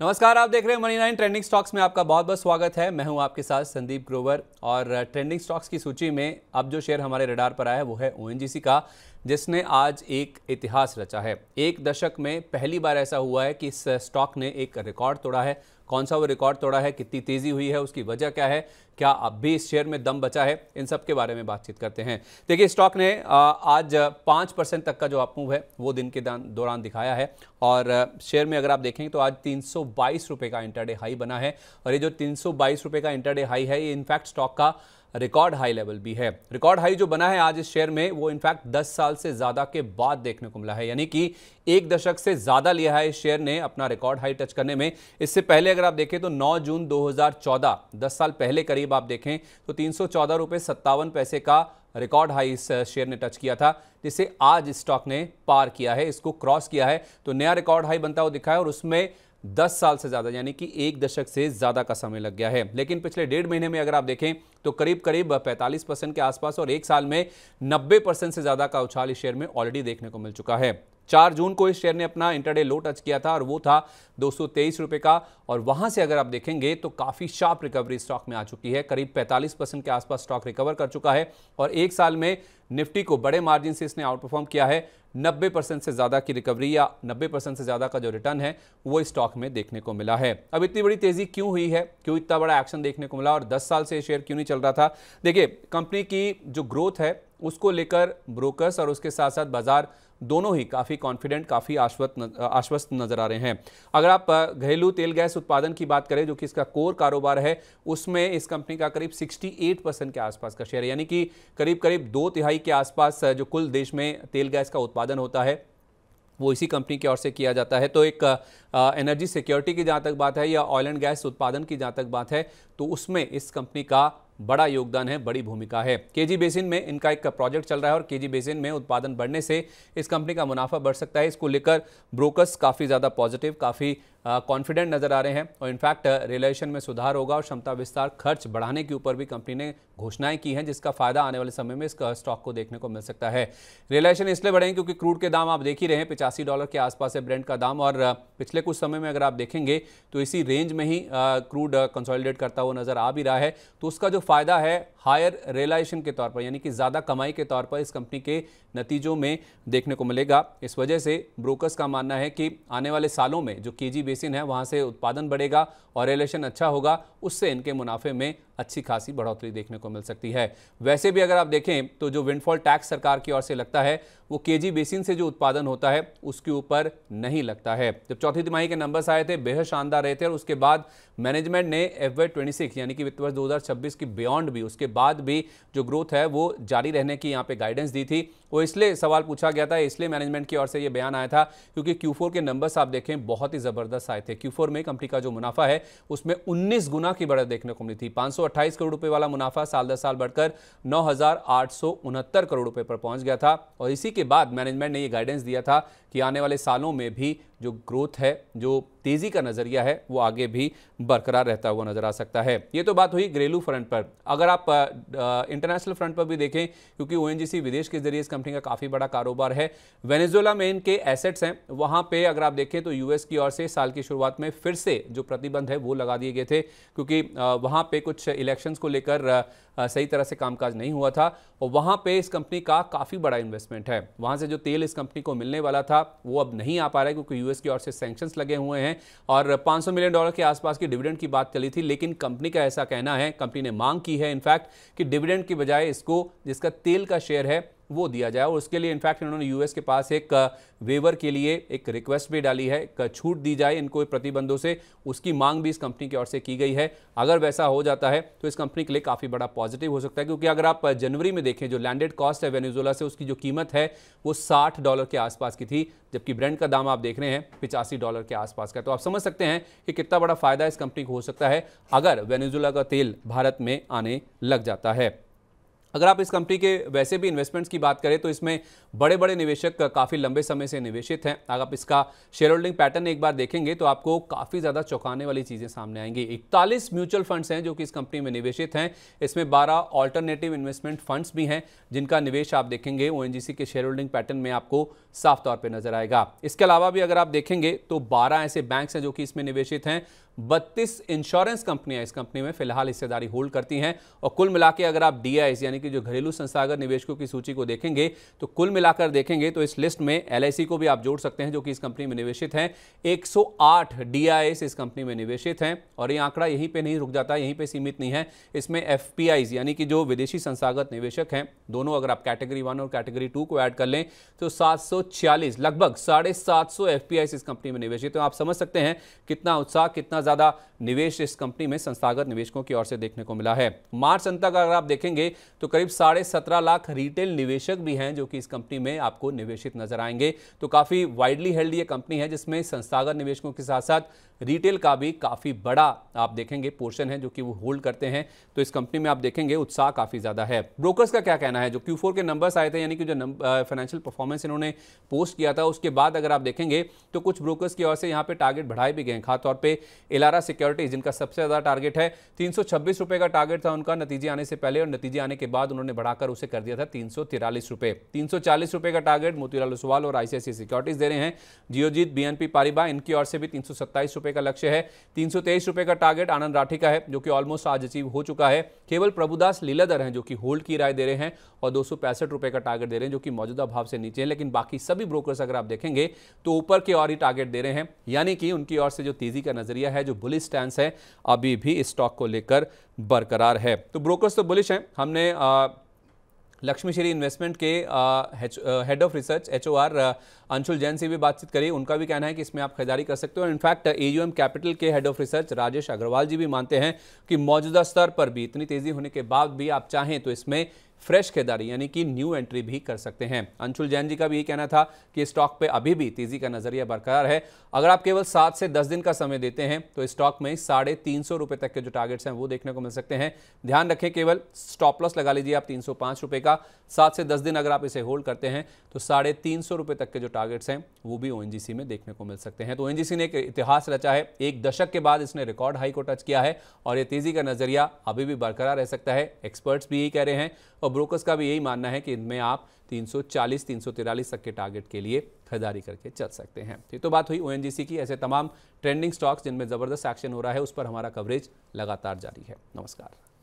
नमस्कार आप देख रहे हैं मनी नाइन ट्रेंडिंग स्टॉक्स में आपका बहुत बहुत स्वागत है मैं हूं आपके साथ संदीप ग्रोवर और ट्रेंडिंग स्टॉक्स की सूची में अब जो शेयर हमारे रडार पर आया है वो है ओ का जिसने आज एक इतिहास रचा है एक दशक में पहली बार ऐसा हुआ है कि इस स्टॉक ने एक रिकॉर्ड तोड़ा है कौन सा वो रिकॉर्ड तोड़ा है कितनी तेज़ी हुई है उसकी वजह क्या है क्या अब भी इस शेयर में दम बचा है इन सब के बारे में बातचीत करते हैं देखिए स्टॉक ने आज पाँच परसेंट तक का जो आप मूव है वो दिन के दौरान दिखाया है और शेयर में अगर आप देखेंगे तो आज तीन सौ का इंटरडे हाई बना है और ये जो तीन सौ का इंटरडे हाई है ये इनफैक्ट स्टॉक का रिकॉर्ड हाई लेवल भी है रिकॉर्ड हाई जो बना है आज इस शेयर में वो इनफैक्ट 10 साल से ज़्यादा के बाद देखने को मिला है यानी कि एक दशक से ज़्यादा लिया है इस शेयर ने अपना रिकॉर्ड हाई टच करने में इससे पहले अगर आप देखें तो 9 जून 2014 10 साल पहले करीब आप देखें तो तीन सौ पैसे का रिकॉर्ड हाई इस शेयर ने टच किया था जिसे आज स्टॉक ने पार किया है इसको क्रॉस किया है तो नया रिकॉर्ड हाई बनता हुआ दिखा है और उसमें दस साल से ज़्यादा यानी कि एक दशक से ज़्यादा का समय लग गया है लेकिन पिछले डेढ़ महीने में अगर आप देखें तो करीब करीब 45 परसेंट के आसपास और एक साल में 90 परसेंट से ज़्यादा का उछाल इस शेयर में ऑलरेडी देखने को मिल चुका है चार जून को इस शेयर ने अपना इंटरडे लो टच किया था और वो था दो रुपए का और वहां से अगर आप देखेंगे तो काफ़ी शार्प रिकवरी स्टॉक में आ चुकी है करीब 45 परसेंट के आसपास स्टॉक रिकवर कर चुका है और एक साल में निफ्टी को बड़े मार्जिन से इसने आउट परफॉर्म किया है 90 परसेंट से ज़्यादा की रिकवरी या नब्बे परसेंट से ज़्यादा का जो रिटर्न है वो इस स्टॉक में देखने को मिला है अब इतनी बड़ी तेज़ी क्यों हुई है क्यों इतना बड़ा एक्शन देखने को मिला और दस साल से शेयर क्यों नहीं चल रहा था देखिए कंपनी की जो ग्रोथ है उसको लेकर ब्रोकर्स और उसके साथ साथ बाजार दोनों ही काफ़ी कॉन्फिडेंट काफ़ी आश्वस्त आश्वस्त नज़र आ रहे हैं अगर आप घरेलू तेल गैस उत्पादन की बात करें जो कि इसका कोर कारोबार है उसमें इस कंपनी का करीब 68 परसेंट के आसपास का शेयर यानी कि करीब करीब दो तिहाई के आसपास जो कुल देश में तेल गैस का उत्पादन होता है वो इसी कंपनी की ओर से किया जाता है तो एक एनर्जी सिक्योरिटी की जहाँ तक बात है या ऑयल एंड गैस उत्पादन की जहाँ तक बात है तो उसमें इस कंपनी का बड़ा योगदान है बड़ी भूमिका है केजी बेसिन में इनका एक प्रोजेक्ट चल रहा है और केजी बेसिन में उत्पादन बढ़ने से इस कंपनी का मुनाफा बढ़ सकता है इसको लेकर ब्रोकर्स काफ़ी ज़्यादा पॉजिटिव काफ़ी कॉन्फिडेंट नज़र आ रहे हैं और इनफैक्ट रिलेशन में सुधार होगा और क्षमता विस्तार खर्च बढ़ाने के ऊपर भी कंपनी ने घोषणाएं की हैं जिसका फायदा आने वाले समय में इस स्टॉक को देखने को मिल सकता है रिलेशन इसलिए बढ़े क्योंकि क्रूड के दाम आप देख ही रहे हैं पिचासी डॉलर के आसपास है ब्रेंड का दाम और पिछले कुछ समय में अगर आप देखेंगे तो इसी रेंज में ही क्रूड कंसॉलिडेट करता हुआ नज़र आ भी रहा है तो उसका जो फ़ायदा है हायर रियलाइजेशन के तौर पर यानी कि ज़्यादा कमाई के तौर पर इस कंपनी के नतीजों में देखने को मिलेगा इस वजह से ब्रोकर्स का मानना है कि आने वाले सालों में जो केजी बेसिन है वहाँ से उत्पादन बढ़ेगा और रियलाइजेशन अच्छा होगा उससे इनके मुनाफे में अच्छी खासी बढ़ोतरी देखने को मिल सकती है वैसे भी अगर आप देखें तो जो विंडफॉल टैक्स सरकार की ओर से लगता है वो केजी बेसिन से जो उत्पादन होता है उसके ऊपर नहीं लगता है जब चौथी तिमाही के नंबर्स आए थे बेहद शानदार रहे थे और उसके बाद मैनेजमेंट ने एफ वाई यानी कि वित्त वर्ष छब्बीस की बियॉन्ड भी उसके बाद भी जो ग्रोथ है वो जारी रहने की यहाँ पे गाइडेंस दी थी वो इसलिए सवाल पूछा गया था इसलिए मैनेजमेंट की ओर से ये बयान आया था क्योंकि क्यू के नंबर्स आप देखें बहुत ही ज़बरदस्त आए थे क्यू में कंपनी का जो मुनाफा है उसमें उन्नीस गुना की बढ़त देखने को मिली थी पाँच अट्ठाईस करोड़ रुपए वाला मुनाफा साल दर साल बढ़कर नौ करोड़ रुपए पर पहुंच गया था और इसी के बाद मैनेजमेंट ने यह गाइडेंस दिया था कि आने वाले सालों में भी जो ग्रोथ है जो तेज़ी का नज़रिया है वो आगे भी बरकरार रहता हुआ नज़र आ सकता है ये तो बात हुई घरेलू फ्रंट पर अगर आप इंटरनेशनल फ्रंट पर भी देखें क्योंकि ओ विदेश के जरिए इस कंपनी का काफ़ी बड़ा कारोबार है वेनेजुएला में इनके एसेट्स हैं वहाँ पर अगर आप देखें तो यूएस की ओर से साल की शुरुआत में फिर से जो प्रतिबंध है वो लगा दिए गए थे क्योंकि वहाँ पर कुछ इलेक्शंस को लेकर सही तरह से कामकाज नहीं हुआ था और वहाँ पे इस कंपनी का काफ़ी बड़ा इन्वेस्टमेंट है वहाँ से जो तेल इस कंपनी को मिलने वाला था वो अब नहीं आ पा रहा है क्योंकि यूएस की ओर से सैंक्शंस लगे हुए हैं और 500 मिलियन डॉलर के आसपास की डिविडेंड की बात चली थी लेकिन कंपनी का ऐसा कहना है कंपनी ने मांग की है इनफैक्ट कि डिविडेंड की बजाय इसको जिसका तेल का शेयर है वो दिया जाए और उसके लिए इनफैक्ट इन्होंने यूएस के पास एक वेवर uh, के लिए एक रिक्वेस्ट भी डाली है एक uh, छूट दी जाए इनको प्रतिबंधों से उसकी मांग भी इस कंपनी की ओर से की गई है अगर वैसा हो जाता है तो इस कंपनी के लिए काफ़ी बड़ा पॉजिटिव हो सकता है क्योंकि अगर आप uh, जनवरी में देखें जो लैंडेड कॉस्ट है वेनेजोला से उसकी जो कीमत है वो साठ डॉलर के आसपास की थी जबकि ब्रेंड का दाम आप देख रहे हैं पिचासी डॉलर के आसपास का तो आप समझ सकते हैं कि कितना बड़ा फ़ायदा इस कंपनी को हो सकता है अगर वेनेजोला का तेल भारत में आने लग जाता है अगर आप इस कंपनी के वैसे भी इन्वेस्टमेंट्स की बात करें तो इसमें बड़े बड़े निवेशक काफ़ी लंबे समय से निवेशित हैं अगर आप इसका शेयर होल्डिंग पैटर्न एक बार देखेंगे तो आपको काफ़ी ज़्यादा चौंकाने वाली चीज़ें सामने आएंगी इकतालीस म्यूचुअल फंड्स हैं जो कि इस कंपनी में निवेशित हैं इसमें बारह ऑल्टरनेटिव इन्वेस्टमेंट फंड्स भी हैं जिनका निवेश आप देखेंगे ओ के शेयर होल्डिंग पैटर्न में आपको साफ तौर पर नजर आएगा इसके अलावा भी अगर आप देखेंगे तो बारह ऐसे बैंक हैं जो कि इसमें निवेशित हैं बत्तीस इंश्योरेंस कंपनियां इस कंपनी में फिलहाल हिस्सेदारी होल्ड करती हैं और कुल मिलाकर अगर आप डी यानी कि जो घरेलू संस्थागत निवेशकों की सूची को देखेंगे तो कुल मिलाकर देखेंगे तो इस लिस्ट में एल को भी आप जोड़ सकते हैं जो कि इस कंपनी में निवेशित हैं 108 सौ इस कंपनी में निवेशित हैं और ये आंकड़ा यहीं पर नहीं रुक जाता यहीं पर सीमित नहीं है इसमें एफ यानी कि जो विदेशी संस्थागत निवेशक हैं दोनों अगर आप कैटेगरी वन और कैटेगरी टू को ऐड कर लें तो सात लगभग साढ़े सात इस कंपनी में निवेशित हैं तो आप समझ सकते हैं कितना उत्साह कितना ज़्यादा निवेश इस कंपनी में संस्थागत निवेशकों की ओर से देखने को मिला है मार्च अंत तक अगर आप देखेंगे तो करीब साढ़े सत्रह लाख रिटेल निवेशक भी हैं जो कि इस कंपनी में आपको निवेशित नजर आएंगे तो काफ़ी वाइडली हेल्ड ये कंपनी है जिसमें संस्थागत निवेशकों के साथ साथ रिटेल का भी काफ़ी बड़ा आप देखेंगे पोर्शन है जो कि वो होल्ड करते हैं तो इस कंपनी में आप देखेंगे उत्साह काफ़ी ज़्यादा है ब्रोकर्स का क्या कहना है जो क्यू के नंबर्स आए थे यानी कि जो फाइनेंशियल परफॉर्मेंस इन्होंने पोस्ट किया था उसके बाद अगर आप देखेंगे तो कुछ ब्रोकर्स की ओर से यहाँ पे टारगेट बढ़ाए भी गए खासतौर पर एलारा सिक्योरिटीज जिनका सबसे ज़्यादा टारगेट है तीन रुपए का टारगेट था उनका नतीजे आने से पहले और नतीजे आने के बाद उन्होंने बढ़ाकर उसे कर दिया था तीन सौ तिरालीस रुपए का टारगेट मोतीलाल ओसवाल और आईसीआई सिक्योरिटीज दे रहे हैं जियोजीत बीएनपी पारिबा इनकी ओर से भी तीन रुपए का लक्ष्य है तीन रुपए का टारगेट आनंद राठी का है जो कि ऑलमोस्ट आज अचीव हो चुका है केवल प्रभुदास लीलाधर हैं जो कि होल्ड की राय दे रहे हैं और दो रुपए का टारगेट दे रहे हैं जो कि मौजूदा भाव से नीचे है लेकिन बाकी सभी ब्रोकर्स अगर आप देखेंगे तो ऊपर की ओर ही टारगेट दे रहे हैं यानी कि उनकी ओर से जो तेजी का नजरिया है जो बुलिस स्टैंड है अभी भी स्टॉक को लेकर बरकरार है तो ब्रोकर्स तो बुलिश हैं हमने लक्ष्मीश्री इन्वेस्टमेंट के head of research H O R Anshul Jain से भी बातचीत करी उनका भी कहना है कि इसमें आप खरीदारी कर सकते हो इनफैक्ट एयूएम कैपिटल के head of research Rajesh Agarwal ji भी मानते हैं कि मौजूदा स्तर पर भी इतनी तेजी होने के बाद भी आप चाहें तो इसमें फ्रेश खरीदारी यानी कि न्यू एंट्री भी कर सकते हैं अंशुल जैन जी का भी यही कहना था कि स्टॉक पे अभी भी तेजी का नजरिया बरकरार है अगर आप केवल सात से दस दिन का समय देते हैं तो स्टॉक में साढ़े तीन सौ रुपये तक के जो टारगेट्स हैं वो देखने को मिल सकते हैं ध्यान रखें केवल स्टॉप लॉस लगा लीजिए आप तीन सौ रुपये का सात से दस दिन अगर आप इसे होल्ड करते हैं तो साढ़े तीन सौ रुपये तक के जो टारगेट्स हैं वो भी ओ में देखने को मिल सकते हैं तो ओ ने एक इतिहास रचा है एक दशक के बाद इसने रिकॉर्ड हाई को टच किया है और ये तेज़ी का नज़रिया अभी भी बरकरार रह सकता है एक्सपर्ट्स भी यही कह रहे हैं और ब्रोकर्स का भी यही मानना है कि इनमें आप 340, 343 तक के टारगेट के लिए खरीदारी करके चल सकते हैं ये तो बात हुई ओ की ऐसे तमाम ट्रेंडिंग स्टॉक्स जिनमें ज़बरदस्त एक्शन हो रहा है उस पर हमारा कवरेज लगातार जारी है नमस्कार